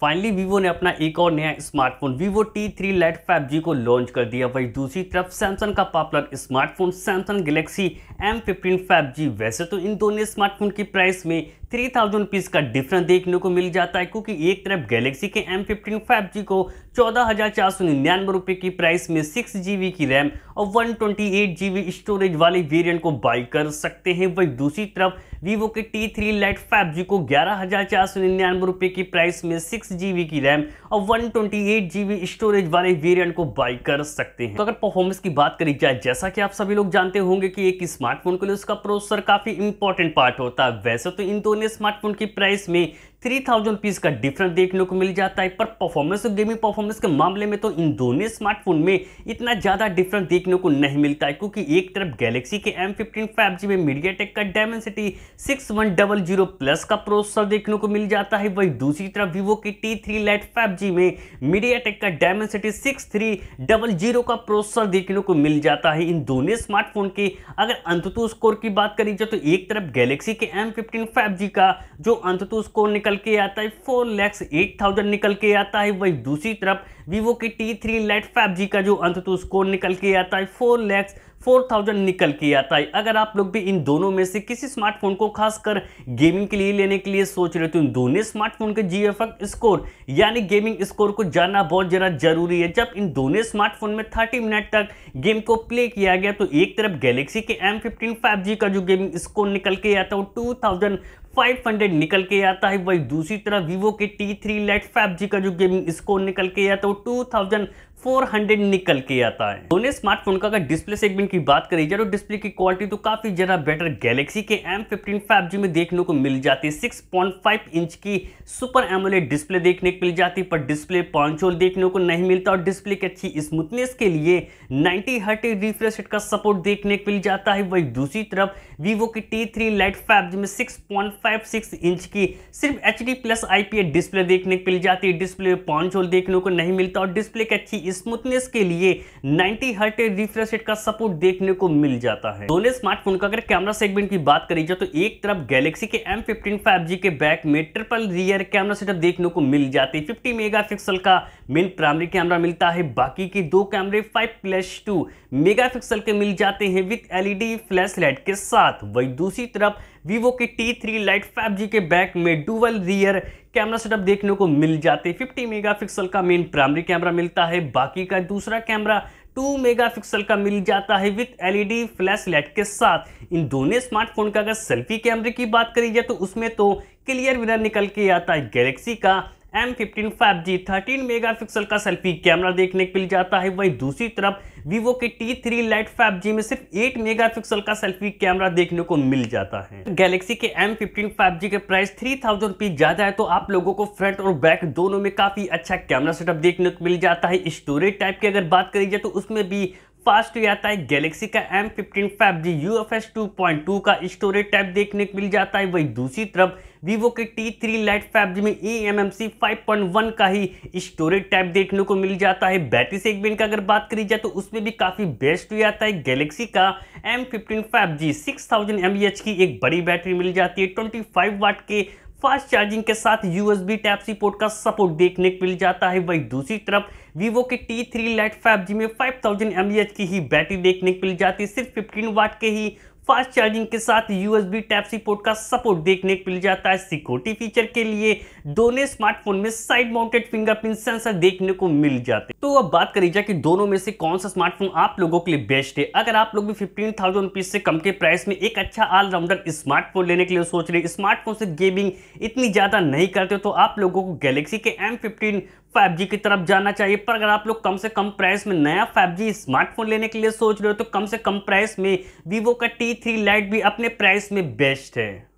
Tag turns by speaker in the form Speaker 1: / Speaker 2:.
Speaker 1: finally Vivo ने अपना एक और नया smartphone vivo T three lite five G को लॉन्च कर दिया वही दूसरी तरफ सैमसंग का popular smartphone Samsung Galaxy M fifteen five G वैसे तो इन दोनों स्मार्टफोन की प्राइस में थ्री थाउजेंड पीस का डिफरेंस देखने को मिल जाता है क्योंकि एक तरफ गैलेक्सी के एम फिफ्टीन फाइव जी को चौदह हज़ार चार सौ निन्यानवे की प्राइस में सिक्स जी बी की रैम और one twenty eight G B storage वाले वेरिएंट को बाई कर सकते हैं वही दूसरी तरफ वीवो के T three lite five G को ग्यारह हज़ार चार सौ निन्यानवे की प्राइस में सिक्स जी बी की रैम और one twenty eight G B storage वाले वेरिएंट को बाई कर सकते हैं तो अगर परफॉर्मेंस की बात करी जाए जैसा कि आप सभी लोग जानते होंगे कि एक स्मार्टफोन के लिए उसका प्रोसेसर काफ़ी इंपॉर्टेंट पार्ट होता है वैसे तो इन दो स्मार्टफोन की प्राइस में थ्री थाउजेंड पीस का डिफरेंस देखने को मिल जाता है पर परफॉर्मेंस और गेमिंग परफॉर्मेंस के मामले में तो इन दोनों स्मार्टफोन में इतना ज़्यादा डिफरेंस देखने को नहीं मिलता है क्योंकि एक तरफ गैलेक्सी के एम फिफ्टीन फाइव जी में मीडिया टेक का Dimensity six one double zero plus का प्रोसेसर देखने को मिल जाता है वही दूसरी तरफ वीवो के T three lite five G में मीडिया टेक का Dimensity six three double zero का प्रोसेसर देखने को मिल जाता है इन दोनों स्मार्टफोन के अगर अंततु स्कोर की बात करी जाए तो एक तरफ गैलेक्सी के एम फिफ्टीन फाइव जी का जो अंततु स्कोर निकल निकल के आता है फोर लैक्स एट थाउजेंड निकल के आता है वही दूसरी तरफ वीवो के T three lite five G का जो अंत तो स्कोर निकल के आता है फोर लैक्स 4000 निकल के आता है अगर आप लोग भी इन दोनों में से किसी स्मार्टफोन को खासकर गेमिंग के लिए लेने के लिए सोच रहे तो इन दोनों स्मार्टफोन के जी स्कोर यानी गेमिंग स्कोर को जानना बहुत ज़रा जरूरी है जब इन दोनों स्मार्टफोन में 30 मिनट तक गेम को प्ले किया गया तो एक तरफ गैलेक्सी के एम फिफ्टीन का जो गेमिंग स्कोर निकल के आता है वो टू 500 निकल के आता है वही दूसरी तरफ वीवो के T3 थ्री लेट फाइव का जो गेमिंग स्कोर निकल के आता है वो टू 400 निकल के आता है दोनों स्मार्टफोन का अगर डिस्प्ले सेगमेंट की बात करें जरूर डिस्प्ले की क्वालिटी तो काफी ज्यादा बेटर गैलेक्सी के एम फिफ्टीन में देखने को मिल जाती है सिक्स इंच की सुपर एमोलेट डिस्प्ले देखने को मिल जाती है पर डिस्प्ले पॉन्चोल देखने को नहीं मिलता और डिस्प्ले की अच्छी स्मूथनेस के लिए नाइनटी हर्टी रिफ्रेश का सपोर्ट देखने को मिल जाता है वही दूसरी तरफ वीवो की टी थ्री लाइट फाइव में सिक्स इंच की सिर्फ H D plus I display देखने को मिल जाती है डिस्प्ले पॉन्चोल देखने को नहीं मिलता और डिस्प्ले की अच्छी स्मूथनेस के लिए 90 हर्ट रिफ्रेश रेट का सपोर्ट देखने को मिल जाता है दोनों स्मार्टफोन का अगर कैमरा सेगमेंट की बात करी जाए तो एक तरफ गैलेक्सी के एम फिफ्टीन के बैक में ट्रिपल रियर कैमरा सेटअप देखने को मिल जाती है फिफ्टी मेगा का मेन प्राइमरी कैमरा मिलता है बाकी के दो कैमरे फाइव प्लस टू मेगा के मिल जाते हैं विथ एलईडी फ्लैश लाइट के साथ वही दूसरी तरफ वीवो के T three lite five G के बैक में डुअल रियर कैमरा सेटअप देखने को मिल जाते 50 मेगापिक्सल का मेन प्राइमरी कैमरा मिलता है बाकी का दूसरा कैमरा 2 मेगापिक्सल का मिल जाता है विथ एलईडी फ्लैश लाइट के साथ इन दोनों स्मार्टफोन का अगर सेल्फी कैमरे की बात करी जाए तो उसमें तो क्लियर विनर निकल के आता है गैलेक्सी का M fifteen five G thirteen mega pixel का सेल्फी कैमरा देखने को मिल जाता है वहीं दूसरी तरफ वीवो के T three lite five G में सिर्फ 8 मेगापिक्सल का सेल्फी कैमरा देखने को मिल जाता है गैलेक्सी के एम फिफ्टीन फाइव जी के प्राइस थ्री थाउजेंड रुपीज ज्यादा है तो आप लोगों को फ्रंट और बैक दोनों में काफी अच्छा कैमरा सेटअप देखने को मिल जाता है स्टोरेज टाइप की अगर बात करी जाए तो उसमें भी फास्ट हो जाता है गैलेक्सी का M fifteen five G U F S two point two का स्टोरेज टाइप देखने को मिल जाता है वही दूसरी तरफ वीवो के T three lite five G में A M M C five point one का ही स्टोरेज टाइप देखने को मिल जाता है बैटरी सेगमेंट का अगर बात करी जाए तो उसमें भी काफ़ी बेस्ट हो जाता है गैलेक्सी का M fifteen five G six thousand M की एक बड़ी बैटरी मिल जाती है ट्वेंटी फाइव वाट के फास्ट चार्जिंग के साथ यूएसबी टाइप सी पोर्ट का सपोर्ट देखने को मिल जाता है वही दूसरी तरफ वीवो के T three lite five G में फाइव थाउजेंड एम की ही बैटरी देखने को मिल जाती है सिर्फ फिफ्टीन वाट के ही फास्ट चार्जिंग के साथ यूएसबी टाइप सी पोर्ट का सपोर्ट देखने को मिल जाता है सिक्योरिटी फीचर के लिए दोनों स्मार्टफोन में साइड माउंटेड फिंगरप्रिंट सेंसर देखने को मिल जाते अब बात करी जाए कि दोनों में से कौन सा स्मार्टफोन आप लोगों के लिए बेस्ट है अगर आप लोग भी फिफ्टीन थाउजेंड रुपीज से कम के प्राइस में एक अच्छा ऑलराउंडर स्मार्टफोन लेने के लिए सोच रहे स्मार्टफोन से गेमिंग इतनी ज़्यादा नहीं करते तो आप लोगों को गैलेक्सी के एम 5G की तरफ जाना चाहिए पर अगर आप लोग कम से कम प्राइस में नया 5G स्मार्टफोन लेने के लिए सोच रहे हो तो कम से कम प्राइस में Vivo का T3 थ्री भी अपने प्राइस में बेस्ट है